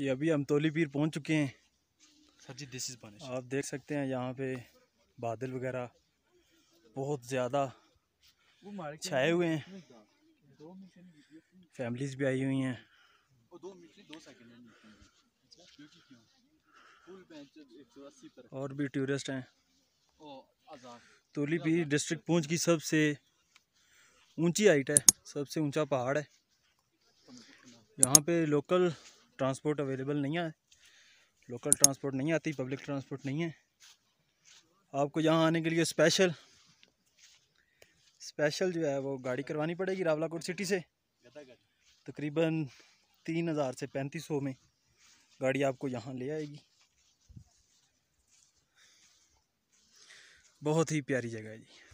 ये अभी हम तोली पीर पहुँच चुके हैं सर जी दिस इज़ आप देख सकते हैं यहाँ पे बादल वगैरह बहुत ज़्यादा छाए हुए हैं फैमिलीज भी आई हुई हैं अच्छा, और भी टूरिस्ट हैं तोली पीर डिस्ट्रिक्ट पूंछ की सबसे ऊंची हाइट है सबसे ऊंचा पहाड़ है यहाँ पे लोकल ट्रांसपोर्ट अवेलेबल नहीं है लोकल ट्रांसपोर्ट नहीं आती पब्लिक ट्रांसपोर्ट नहीं है आपको यहाँ आने के लिए स्पेशल स्पेशल जो है वो गाड़ी करवानी पड़ेगी रावलाकोट सिटी से तकरीबन तीन हज़ार से पैंतीस सौ में गाड़ी आपको यहाँ ले आएगी बहुत ही प्यारी जगह है जी